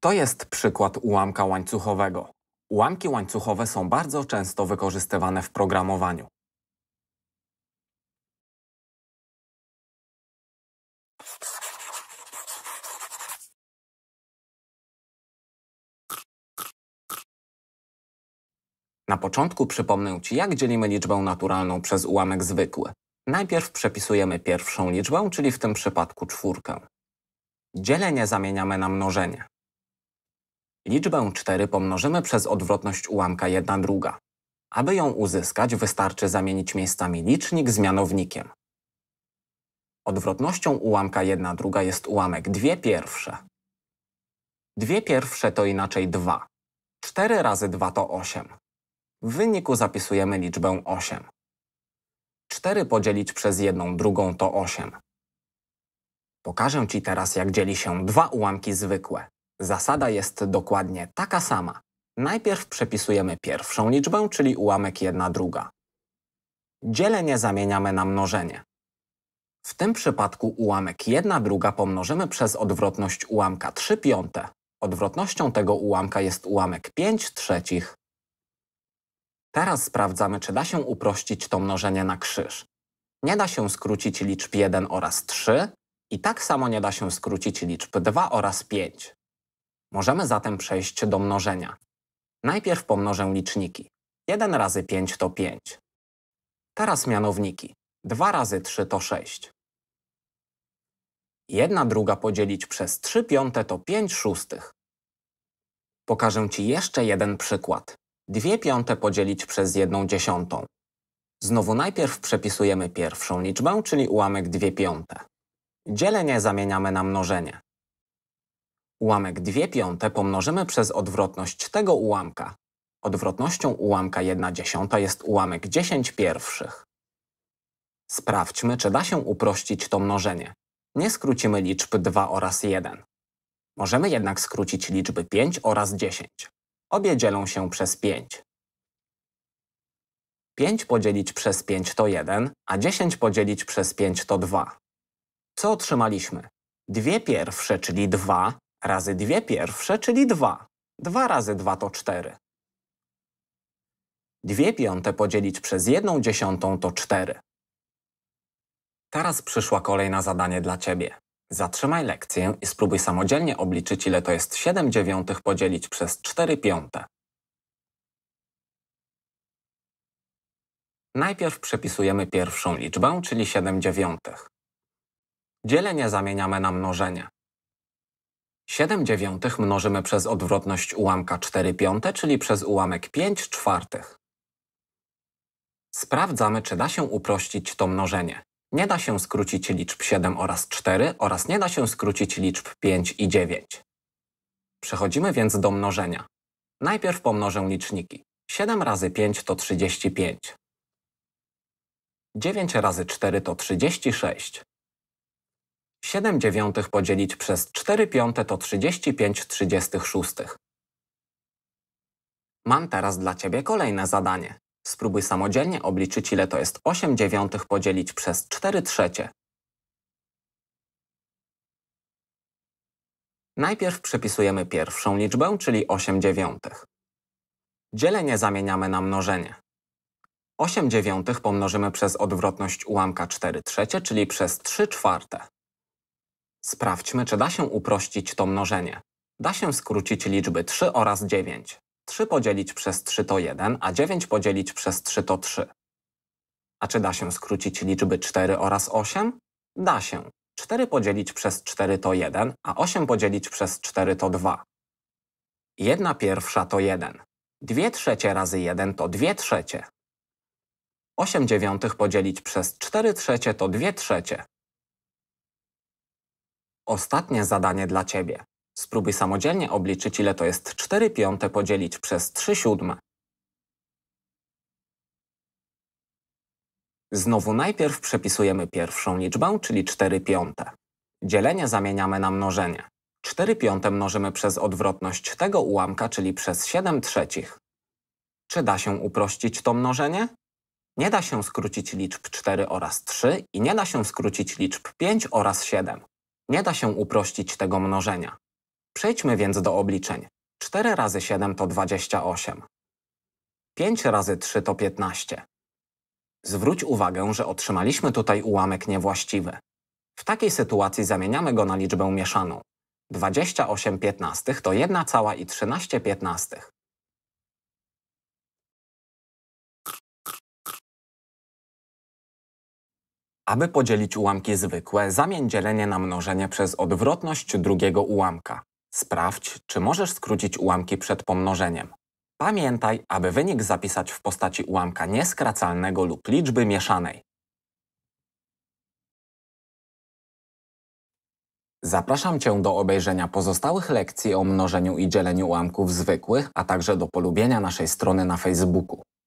To jest przykład ułamka łańcuchowego. Ułamki łańcuchowe są bardzo często wykorzystywane w programowaniu. Na początku przypomnę Ci, jak dzielimy liczbę naturalną przez ułamek zwykły. Najpierw przepisujemy pierwszą liczbę, czyli w tym przypadku czwórkę. Dzielenie zamieniamy na mnożenie. Liczbę 4 pomnożymy przez odwrotność ułamka 1 druga. Aby ją uzyskać, wystarczy zamienić miejscami licznik z mianownikiem. Odwrotnością ułamka 1 druga jest ułamek 2 pierwsze. 2 pierwsze to inaczej 2. 4 razy 2 to 8. W wyniku zapisujemy liczbę 8. 4 podzielić przez 1 drugą to 8. Pokażę Ci teraz, jak dzieli się dwa ułamki zwykłe. Zasada jest dokładnie taka sama. Najpierw przepisujemy pierwszą liczbę, czyli ułamek 1 druga. Dzielenie zamieniamy na mnożenie. W tym przypadku ułamek 1 druga pomnożymy przez odwrotność ułamka 3 piąte. Odwrotnością tego ułamka jest ułamek 5 trzecich. Teraz sprawdzamy, czy da się uprościć to mnożenie na krzyż. Nie da się skrócić liczb 1 oraz 3 i tak samo nie da się skrócić liczb 2 oraz 5. Możemy zatem przejść do mnożenia. Najpierw pomnożę liczniki. 1 razy 5 to 5. Teraz mianowniki. 2 razy 3 to 6. 1 druga podzielić przez 3 piąte to 5 szóstych. Pokażę Ci jeszcze jeden przykład. 2 piąte podzielić przez 1 dziesiątą. Znowu najpierw przepisujemy pierwszą liczbę, czyli ułamek 2 piąte. Dzielenie zamieniamy na mnożenie. Ułamek 2 piąte pomnożymy przez odwrotność tego ułamka. Odwrotnością ułamka 1 dziesiąta jest ułamek 10 pierwszych. Sprawdźmy, czy da się uprościć to mnożenie. Nie skrócimy liczb 2 oraz 1. Możemy jednak skrócić liczby 5 oraz 10. Obie dzielą się przez 5. 5 podzielić przez 5 to 1, a 10 podzielić przez 5 to 2. Co otrzymaliśmy? Dwie pierwsze, czyli 2, razy dwie pierwsze, czyli 2. 2 razy 2 to 4. 2 piąte podzielić przez 1 dziesiątą to 4. Teraz przyszła kolej na zadanie dla Ciebie. Zatrzymaj lekcję i spróbuj samodzielnie obliczyć, ile to jest 7 dziewiątych podzielić przez 4 piąte. Najpierw przepisujemy pierwszą liczbę, czyli 7 dziewiątych. Dzielenie zamieniamy na mnożenie. 7 dziewiątych mnożymy przez odwrotność ułamka 4 piąte, czyli przez ułamek 5 czwartych. Sprawdzamy, czy da się uprościć to mnożenie. Nie da się skrócić liczb 7 oraz 4 oraz nie da się skrócić liczb 5 i 9. Przechodzimy więc do mnożenia. Najpierw pomnożę liczniki. 7 razy 5 to 35. 9 razy 4 to 36. 7 dziewiątych podzielić przez 4 piąte to 35 trzydziestych Mam teraz dla Ciebie kolejne zadanie. Spróbuj samodzielnie obliczyć, ile to jest 8 dziewiątych podzielić przez 4 trzecie. Najpierw przepisujemy pierwszą liczbę, czyli 8 dziewiątych. Dzielenie zamieniamy na mnożenie. 8 dziewiątych pomnożymy przez odwrotność ułamka 4 trzecie, czyli przez 3 czwarte. Sprawdźmy, czy da się uprościć to mnożenie. Da się skrócić liczby 3 oraz 9. 3 podzielić przez 3 to 1, a 9 podzielić przez 3 to 3. A czy da się skrócić liczby 4 oraz 8? Da się. 4 podzielić przez 4 to 1, a 8 podzielić przez 4 to 2. 1 pierwsza to 1. 2 trzecie razy 1 to 2 trzecie. 8 dziewiątych podzielić przez 4 trzecie to 2 trzecie. Ostatnie zadanie dla Ciebie. Spróbuj samodzielnie obliczyć, ile to jest 4 piąte podzielić przez 3 siódme. Znowu najpierw przepisujemy pierwszą liczbę, czyli 4 piąte. Dzielenie zamieniamy na mnożenie. 4 piąte mnożymy przez odwrotność tego ułamka, czyli przez 7 trzecich. Czy da się uprościć to mnożenie? Nie da się skrócić liczb 4 oraz 3 i nie da się skrócić liczb 5 oraz 7. Nie da się uprościć tego mnożenia. Przejdźmy więc do obliczeń. 4 razy 7 to 28. 5 razy 3 to 15. Zwróć uwagę, że otrzymaliśmy tutaj ułamek niewłaściwy. W takiej sytuacji zamieniamy go na liczbę mieszaną. 28 15 to 1 cała i 13 15. aby podzielić ułamki zwykłe, zamień dzielenie na mnożenie przez odwrotność drugiego ułamka. Sprawdź, czy możesz skrócić ułamki przed pomnożeniem. Pamiętaj, aby wynik zapisać w postaci ułamka nieskracalnego lub liczby mieszanej. Zapraszam Cię do obejrzenia pozostałych lekcji o mnożeniu i dzieleniu ułamków zwykłych, a także do polubienia naszej strony na Facebooku.